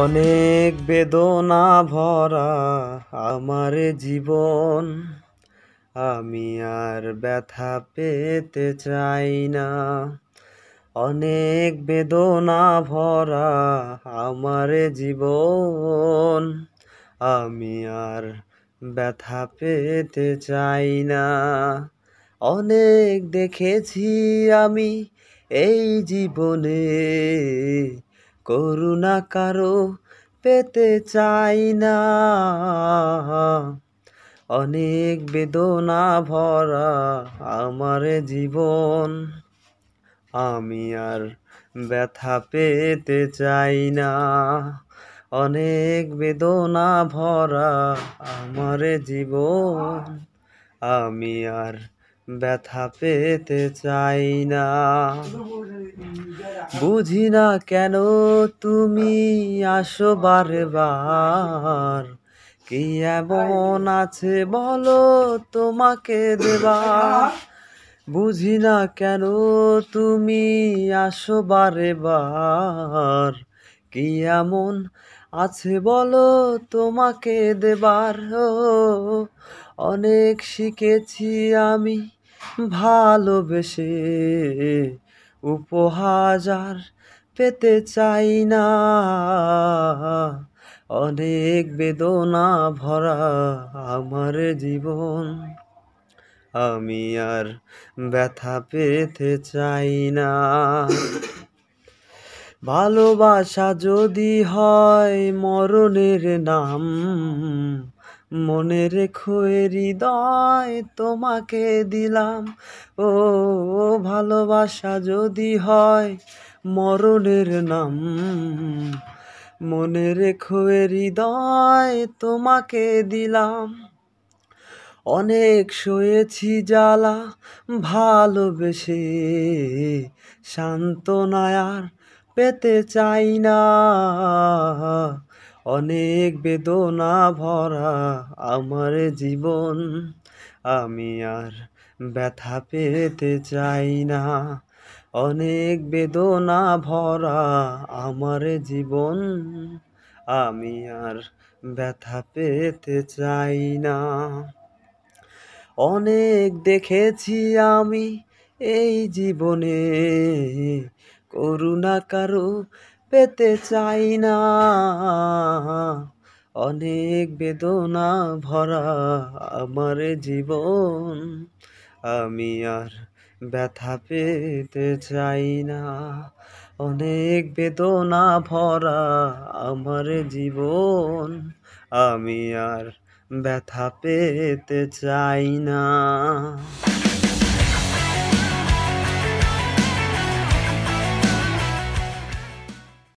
অনেক বেদনা ভরা আমার জীবন আমি আর ব্যথা পেতে চাই না অনেক বেদনা ভরা আমার জীবন আমি আর ব্যথা পেতে চাই না অনেক দেখেছি আমি এই জীবনে করুণা কারো পেতে চাই না অনেক বেদনা ভরা আমার জীবন আমি আর ব্যথা পেতে চাই না অনেক বেদনা ভরা আমার জীবন আমি আর ব্যথা পেতে চাই না বুঝি না কেন তুমি আসো বারবার কি এমন আছে বলো তোমাকে দেবা বুঝি না কেন তুমি আসো বারবার কি এমন আছে বলো তোমাকে দেবার অনেক শিখেছি আমি ভালোবেসে উপহাজার পেতে চাই না অনেক বেদনা ভরা আমার জীবন আমি আর ব্যথা পেতে চাই না ভালোবাসা যদি হয় মরণের নাম মনে রেখো হৃদয় তোমাকে দিলাম ও ভালোবাসা যদি হয় মরণের নাম মনে রেখো হৃদয় তোমাকে দিলাম অনেক শোয়েছি জ্বালা ভালোবেসে শান্ত নায়ার পেতে চাই না অনেক বেদনা ভরা আমার জীবন আমি আর ব্যথা পেতে চাই না অনেক বেদনা ভরা আমার জীবন আমি আর ব্যথা পেতে চাই না অনেক দেখেছি আমি এই জীবনে করুণা কারো পেতে চাই না অনেক বেদনা ভরা আমার জীবন আমি আর ব্যথা পেতে চাই না অনেক বেদনা ভরা আমার জীবন আমি আর ব্যথা পেতে চাই না